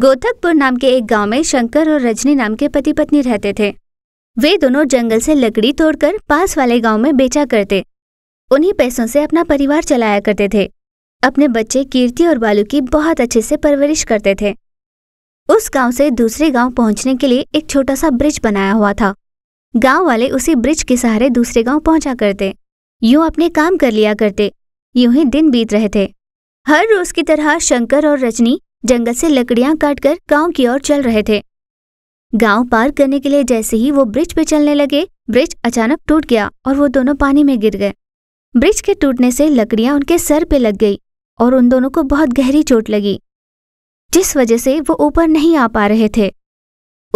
गोथकपुर नाम के एक गांव में शंकर और रजनी नाम के पति पत्नी रहते थे वे दोनों जंगल से लकड़ी तोड़कर पास वाले गांव में बेचा करते उन्हीं पैसों से अपना परिवार चलाया करते थे अपने बच्चे कीर्ति और बालू की बहुत अच्छे से परवरिश करते थे उस गांव से दूसरे गांव पहुंचने के लिए एक छोटा सा ब्रिज बनाया हुआ था गांव वाले उसी ब्रिज के सहारे दूसरे गांव पहुंचा करते यूं अपने काम कर लिया करते यूं ही दिन बीत रहे थे हर रोज की तरह शंकर और रजनी जंगल से लकड़ियां काटकर गांव की ओर चल रहे थे गांव पार करने के लिए जैसे ही वो ब्रिज पे चलने लगे ब्रिज अचानक टूट गया और वो दोनों पानी में गिर गए ब्रिज के टूटने से लकड़ियां उनके सर पे लग गई और उन दोनों को बहुत गहरी चोट लगी जिस वजह से वो ऊपर नहीं आ पा रहे थे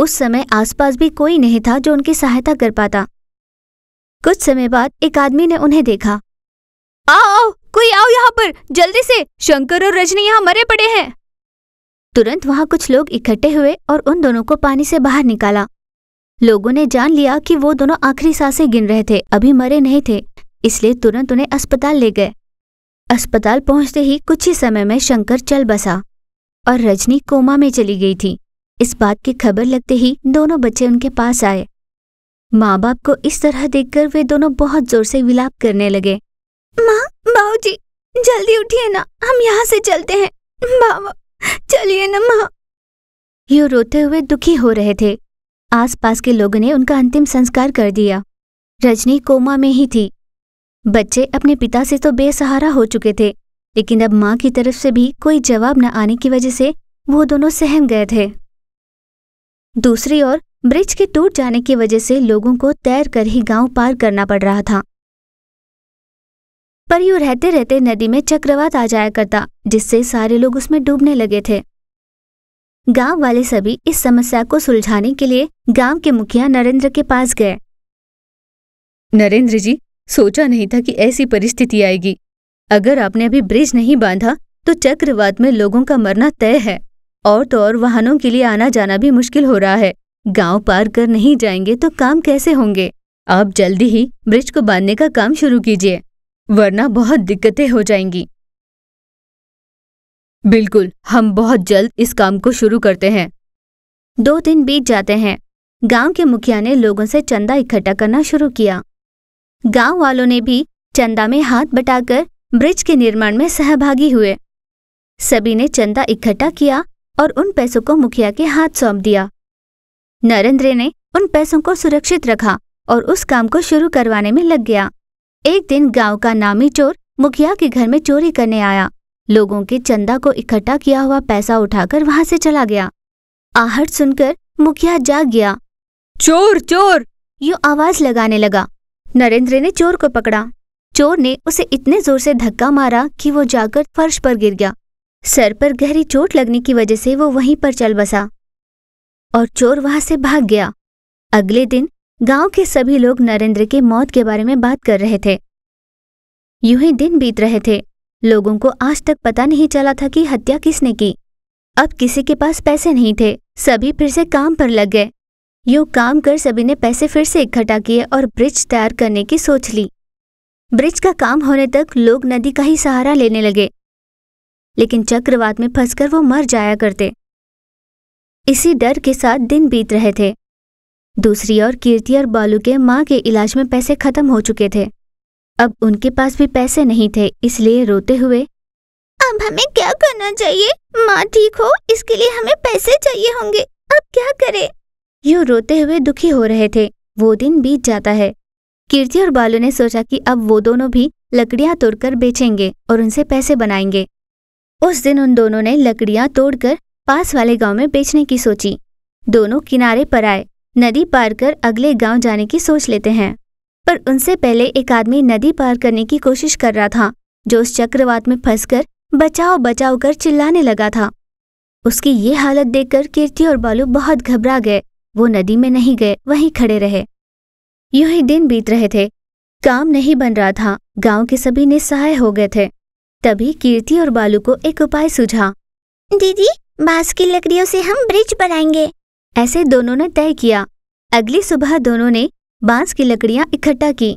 उस समय आसपास भी कोई नहीं था जो उनकी सहायता कर पाता कुछ समय बाद एक आदमी ने उन्हें देखा आओ कोई आओ यहाँ पर जल्दी से शंकर और रजनी यहाँ मरे पड़े हैं तुरंत वहां कुछ लोग इकट्ठे हुए और उन दोनों को पानी से बाहर निकाला लोगों ने जान लिया कि वो दोनों आखिरी सांसें गिन रहे थे अभी मरे नहीं थे इसलिए तुरंत उन्हें अस्पताल ले गए अस्पताल पहुंचते ही कुछ ही समय में शंकर चल बसा और रजनी कोमा में चली गई थी इस बात की खबर लगते ही दोनों बच्चे उनके पास आए माँ बाप को इस तरह देखकर वे दोनों बहुत जोर से विलाप करने लगे माँ बाबूजी जी जल्दी उठिए ना हम यहाँ से चलते हैं बाबा चलिए ना माँ रोते हुए दुखी हो रहे थे आसपास के लोगों ने उनका अंतिम संस्कार कर दिया रजनी कोमा में ही थी बच्चे अपने पिता से तो बेसहारा हो चुके थे लेकिन अब माँ की तरफ से भी कोई जवाब न आने की वजह से वो दोनों सहम गए थे दूसरी ओर ब्रिज के टूट जाने की वजह से लोगों को तैर कर ही गांव पार करना पड़ रहा था पर यू रहते रहते नदी में चक्रवात आ जाया करता जिससे सारे लोग उसमें डूबने लगे थे गांव वाले सभी इस समस्या को सुलझाने के लिए गांव के मुखिया नरेंद्र के पास गए नरेंद्र जी सोचा नहीं था कि ऐसी परिस्थिति आएगी अगर आपने अभी ब्रिज नहीं बांधा तो चक्रवात में लोगों का मरना तय है और तो और वाहनों के लिए आना जाना भी मुश्किल हो रहा है गांव पार कर नहीं जाएंगे तो काम कैसे होंगे आप जल्दी ही ब्रिज को बांधने का काम शुरू कीजिए वरना बहुत दिक्कतें हो जाएंगी बिल्कुल हम बहुत जल्द इस काम को शुरू करते हैं दो दिन बीत जाते हैं गांव के मुखिया ने लोगों से चंदा इकट्ठा करना शुरू किया गांव वालों ने भी चंदा में हाथ बटाकर ब्रिज के निर्माण में सहभागी हुए सभी ने चंदा इकट्ठा किया और उन पैसों को मुखिया के हाथ सौंप दिया नरेंद्र ने उन पैसों को सुरक्षित रखा और उस काम को शुरू करवाने में लग गया एक दिन गांव का नामी चोर मुखिया के घर में चोरी करने आया लोगों के चंदा को इकट्ठा किया हुआ पैसा उठाकर वहां से चला गया आहट सुनकर मुखिया जाग गया चोर चोर यूं आवाज लगाने लगा नरेंद्र ने चोर को पकड़ा चोर ने उसे इतने जोर से धक्का मारा कि वो जाकर फर्श पर गिर गया सर पर गहरी चोट लगने की वजह से वो वहीं पर चल बसा और चोर वहां से भाग गया अगले दिन गांव के सभी लोग नरेंद्र के मौत के बारे में बात कर रहे थे यूं ही दिन बीत रहे थे लोगों को आज तक पता नहीं चला था कि हत्या किसने की अब किसी के पास पैसे नहीं थे सभी फिर से काम पर लग गए यूं काम कर सभी ने पैसे फिर से इकट्ठा किए और ब्रिज तैयार करने की सोच ली ब्रिज का काम होने तक लोग नदी का ही सहारा लेने लगे लेकिन चक्रवात में फंसकर वो मर जाया करते इसी डर के साथ दिन बीत रहे थे दूसरी ओर कीर्ति और बालू के माँ के इलाज में पैसे खत्म हो चुके थे अब उनके पास भी पैसे नहीं थे इसलिए रोते हुए अब हमें क्या करना चाहिए माँ ठीक हो इसके लिए हमें पैसे चाहिए होंगे अब क्या करें यू रोते हुए दुखी हो रहे थे वो दिन बीत जाता है कीर्ति और बालू ने सोचा कि अब वो दोनों भी लकड़ियाँ तोड़कर बेचेंगे और उनसे पैसे बनाएंगे उस दिन उन दोनों ने लकड़ियाँ तोड़कर पास वाले गांव में बेचने की सोची दोनों किनारे पर आए नदी पार कर अगले गांव जाने की सोच लेते हैं पर उनसे पहले एक आदमी नदी पार करने की कोशिश कर रहा था जो उस चक्रवात में फंसकर बचाओ बचाओ कर चिल्लाने लगा था उसकी ये हालत देखकर कीर्ति और बालू बहुत घबरा गए वो नदी में नहीं गए वहीं खड़े रहे यूं ही दिन बीत रहे थे काम नहीं बन रहा था गांव के सभी निस्सहाय हो गए थे तभी कीर्ति और बालू को एक उपाय सूझा दीदी बांस की लकड़ियों से हम ब्रिज बनाएंगे ऐसे दोनों ने तय किया अगली सुबह दोनों ने बांस की लकड़ियां इकट्ठा की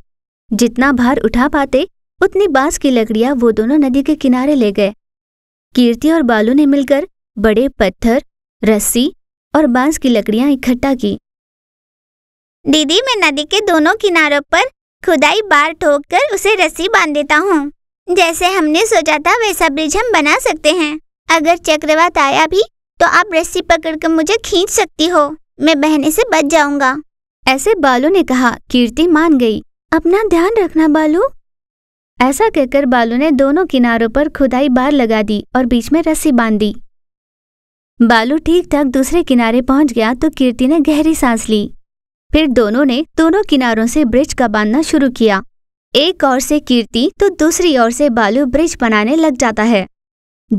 जितना भार उठा पाते उतनी बांस की लकड़ियां वो दोनों नदी के किनारे ले गए कीर्ति और बालू ने मिलकर बड़े पत्थर रस्सी और बांस की लकड़ियां इकट्ठा की दीदी मैं नदी के दोनों किनारों पर खुदाई बार ठोक कर उसे रस्सी बांध देता हूँ जैसे हमने सोचा था वैसा ब्रिज हम बना सकते हैं अगर चक्रवात आया भी तो आप रस्सी पकड़ कर मुझे खींच सकती हो मैं बहने से बच जाऊंगा ऐसे बालू ने कहा कीर्ति मान गई अपना ध्यान रखना बालू ऐसा कहकर बालू ने दोनों किनारों पर खुदाई बार लगा दी और बीच में रस्सी बांध दी बालू ठीक ठाक दूसरे किनारे पहुंच गया तो कीर्ति ने गहरी सांस ली फिर दोनों ने दोनों किनारों से ब्रिज का बांधना शुरू किया एक ओर से कीर्ति तो दूसरी ओर से बालू ब्रिज बनाने लग जाता है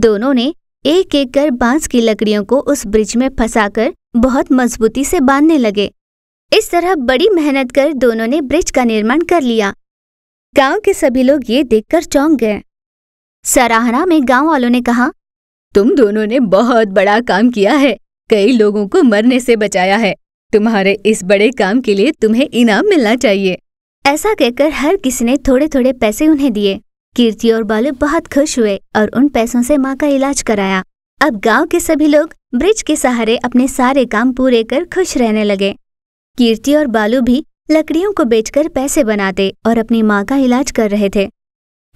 दोनों ने एक एक कर बांस की लकड़ियों को उस ब्रिज में फंसाकर बहुत मजबूती से बांधने लगे इस तरह बड़ी मेहनत कर दोनों ने ब्रिज का निर्माण कर लिया गांव के सभी लोग ये देखकर चौंक गए सराहना में गांव वालों ने कहा तुम दोनों ने बहुत बड़ा काम किया है कई लोगों को मरने से बचाया है तुम्हारे इस बड़े काम के लिए तुम्हें इनाम मिलना चाहिए ऐसा कहकर हर किसी ने थोड़े थोड़े पैसे उन्हें दिए कीर्ति और बालू बहुत खुश हुए और उन पैसों से माँ का इलाज कराया अब गांव के सभी लोग ब्रिज के सहारे अपने सारे काम पूरे कर खुश रहने लगे कीर्ति और बालू भी लकड़ियों को बेचकर पैसे बनाते और अपनी माँ का इलाज कर रहे थे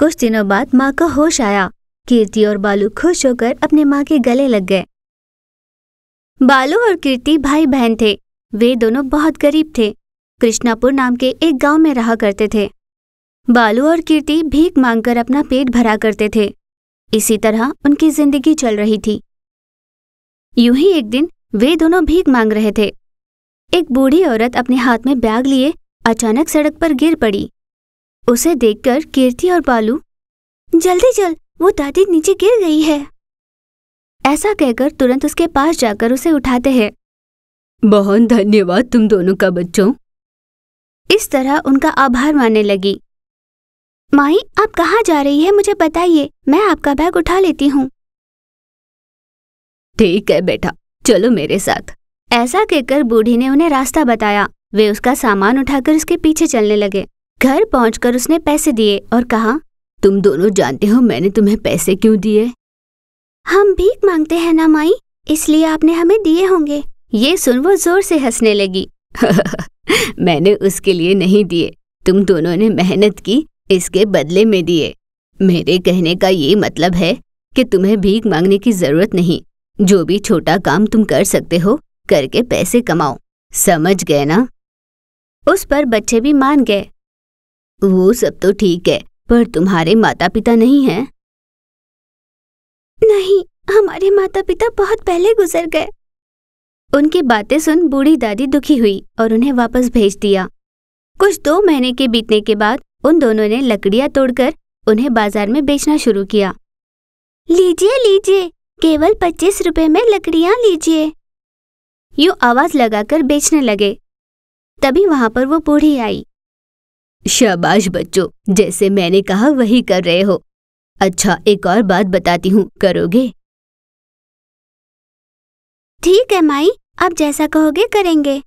कुछ दिनों बाद माँ को होश आया कीर्ति और बालू खुश होकर अपने माँ के गले लग गए बालू और कीर्ति भाई बहन थे वे दोनों बहुत गरीब थे कृष्णापुर नाम के एक गांव में रहा करते थे बालू और कीर्ति भीख मांगकर अपना पेट भरा करते थे इसी तरह उनकी जिंदगी चल रही थी यूं ही एक दिन वे दोनों भीख मांग रहे थे एक बूढ़ी औरत अपने हाथ में बैग लिए अचानक सड़क पर गिर पड़ी उसे देखकर कीर्ति और बालू जल्दी चल वो दादी नीचे गिर गई है ऐसा कहकर तुरंत उसके पास जाकर उसे उठाते हैं बहुत धन्यवाद तुम दोनों का बच्चों इस तरह उनका आभार मानने लगी माई आप कहाँ जा रही है मुझे बताइए मैं आपका बैग उठा लेती हूँ ठीक है बेटा चलो मेरे साथ ऐसा कहकर बूढ़ी ने उन्हें रास्ता बताया वे उसका सामान उठाकर उसके पीछे चलने लगे घर पहुंचकर उसने पैसे दिए और कहा तुम दोनों जानते हो मैंने तुम्हें पैसे क्यों दिए हम भीख मांगते हैं ना माई इसलिए आपने हमें दिए होंगे ये सुन वो जोर से हंसने लगी मैंने उसके लिए नहीं दिए तुम दोनों ने मेहनत की इसके बदले में दिए मेरे कहने का ये मतलब है कि तुम्हें भीख मांगने की जरूरत नहीं जो भी छोटा काम तुम कर सकते हो करके पैसे कमाओ समझ गए ना उस पर बच्चे भी मान गए वो सब तो ठीक है पर तुम्हारे माता पिता नहीं हैं नहीं हमारे माता पिता बहुत पहले गुजर गए उनकी बातें सुन बूढ़ी दादी दुखी हुई और उन्हें वापस भेज दिया कुछ दो महीने के बीतने के बाद उन दोनों ने लकड़ियां तोड़कर उन्हें बाजार में बेचना शुरू किया लीजिए लीजिए केवल पच्चीस रुपए में लकड़ियां लीजिए यूं आवाज लगाकर बेचने लगे तभी वहां पर वो बूढ़ी आई शाबाश बच्चों जैसे मैंने कहा वही कर रहे हो अच्छा एक और बात बताती हूँ करोगे ठीक है माई आप जैसा कहोगे करेंगे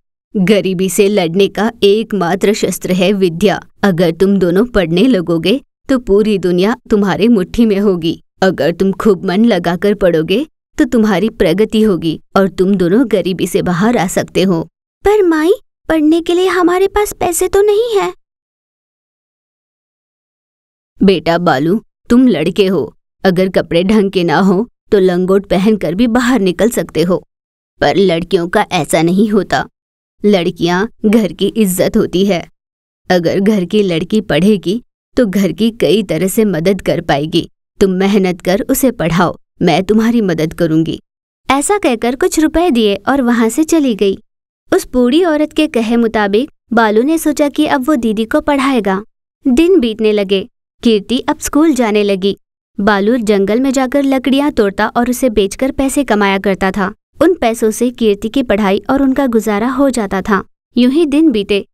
गरीबी से लड़ने का एकमात्र शस्त्र है विद्या अगर तुम दोनों पढ़ने लगोगे तो पूरी दुनिया तुम्हारे मुट्ठी में होगी अगर तुम खूब मन लगाकर पढ़ोगे तो तुम्हारी प्रगति होगी और तुम दोनों गरीबी से बाहर आ सकते हो पर माई पढ़ने के लिए हमारे पास पैसे तो नहीं है बेटा बालू तुम लड़के हो अगर कपड़े ढंग के ना हो तो लंगोट पहनकर भी बाहर निकल सकते हो पर लड़कियों का ऐसा नहीं होता लड़कियां घर की इज्जत होती है अगर घर की लड़की पढ़ेगी तो घर की कई तरह से मदद कर पाएगी तुम मेहनत कर उसे पढ़ाओ मैं तुम्हारी मदद करूंगी ऐसा कहकर कुछ रुपए दिए और वहां से चली गई उस बूढ़ी औरत के कहे मुताबिक बालू ने सोचा कि अब वो दीदी को पढ़ाएगा दिन बीतने लगे कीर्ति अब स्कूल जाने लगी बालू जंगल में जाकर लकड़ियां तोड़ता और उसे बेचकर पैसे कमाया करता था उन पैसों से कीर्ति की पढ़ाई और उनका गुजारा हो जाता था यूं ही दिन बीते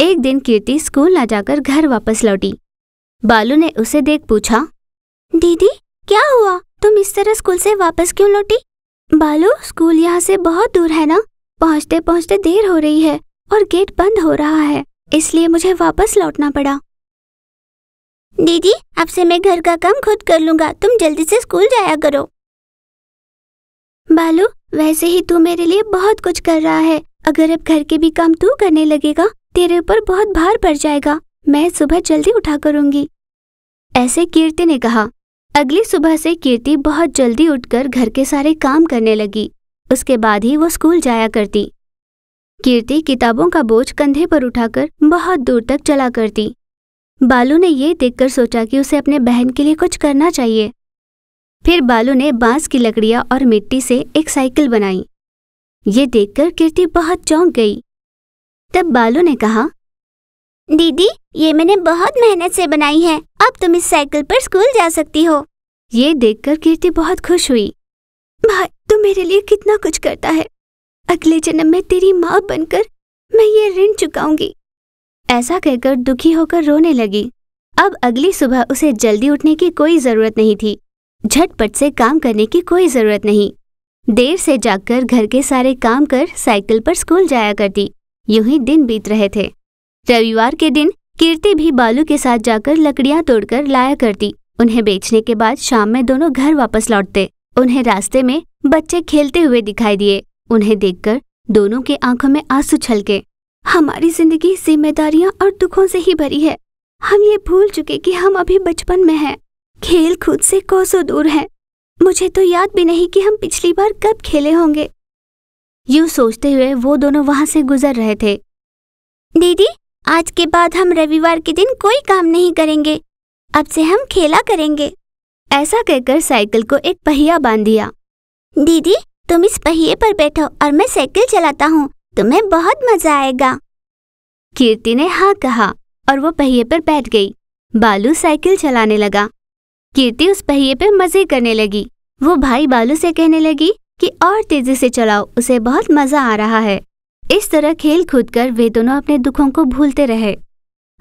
एक दिन कीर्ति स्कूल ना जाकर घर वापस लौटी बालू ने उसे देख पूछा दीदी क्या हुआ तुम इस तरह स्कूल से वापस क्यों लौटी बालू स्कूल यहाँ से बहुत दूर है ना पहुँचते पहुँचते देर हो रही है और गेट बंद हो रहा है इसलिए मुझे वापस लौटना पड़ा दीदी अब से मैं घर का काम खुद कर लूंगा तुम जल्दी से स्कूल जाया करो बालू वैसे ही तू मेरे लिए बहुत कुछ कर रहा है अगर अब घर के भी काम तू करने लगेगा तेरे ऊपर बहुत भार पड़ जाएगा मैं सुबह जल्दी उठा करूंगी ऐसे कीर्ति ने कहा अगली सुबह से कीर्ति बहुत जल्दी उठकर घर के सारे काम करने लगी उसके बाद ही वो स्कूल जाया करती कीर्ति किताबों का बोझ कंधे पर उठाकर बहुत दूर तक चला करती बालू ने ये देखकर सोचा कि उसे अपने बहन के लिए कुछ करना चाहिए फिर बालू ने बांस की लकड़ियां और मिट्टी से एक साइकिल बनाई ये देखकर कीर्ति बहुत चौंक गई तब बालू ने कहा दीदी ये मैंने बहुत मेहनत से बनाई है अब तुम इस साइकिल पर स्कूल जा सकती हो ये देखकर कीर्ति बहुत खुश हुई भाई तू मेरे लिए कितना कुछ करता है अगले जन्म में तेरी माँ बनकर मैं ये ऋण चुकाऊंगी ऐसा कहकर दुखी होकर रोने लगी अब अगली सुबह उसे जल्दी उठने की कोई जरूरत नहीं थी झटपट से काम करने की कोई जरूरत नहीं देर से जागकर घर के सारे काम कर साइकिल पर स्कूल जाया करती यूं ही दिन बीत रहे थे रविवार के दिन कीर्ति भी बालू के साथ जाकर लकड़ियां तोड़कर लाया करती उन्हें बेचने के बाद शाम में दोनों घर वापस लौटते उन्हें रास्ते में बच्चे खेलते हुए दिखाई दिए उन्हें देखकर दोनों के आंखों में आंसू छलके हमारी जिंदगी जिम्मेदारियां और दुखों से ही भरी है हम ये भूल चुके कि हम अभी बचपन में हैं खेल खुद से कोसों दूर है मुझे तो याद भी नहीं कि हम पिछली बार कब खेले होंगे यूं सोचते हुए वो दोनों वहां से गुजर रहे थे दीदी आज के बाद हम रविवार के दिन कोई काम नहीं करेंगे अब से हम खेला करेंगे ऐसा कहकर साइकिल को एक पहिया बांध दिया दीदी तुम इस पहिए पर बैठो और मैं साइकिल चलाता हूँ तुम्हें बहुत मजा आएगा कीर्ति ने हाँ कहा और वो पहिए पर बैठ गई बालू साइकिल चलाने लगा कीर्ति उस पहिए पे मजे करने लगी वो भाई बालू से कहने लगी कि और तेजी से चलाओ उसे बहुत मजा आ रहा है इस तरह खेल कूद कर वे दोनों अपने दुखों को भूलते रहे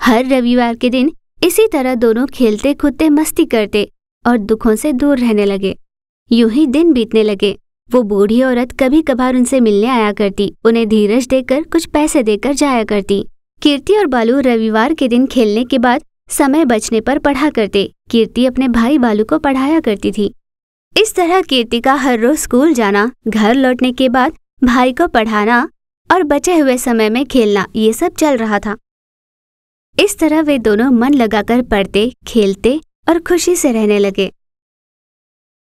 हर रविवार के दिन इसी तरह दोनों खेलते कूदते मस्ती करते और दुखों से दूर रहने लगे यूं ही दिन बीतने लगे वो बूढ़ी औरत कभी कभार उनसे मिलने आया करती उन्हें धीरज देकर कुछ पैसे देकर जाया करती कीर्ति और बालू रविवार के दिन खेलने के बाद समय बचने पर पढ़ा करते कीर्ति अपने भाई बालू को पढ़ाया करती थी इस तरह कीर्ति का हर रोज स्कूल जाना घर लौटने के बाद भाई को पढ़ाना और बचे हुए समय में खेलना ये सब चल रहा था इस तरह वे दोनों मन लगाकर पढ़ते खेलते और खुशी से रहने लगे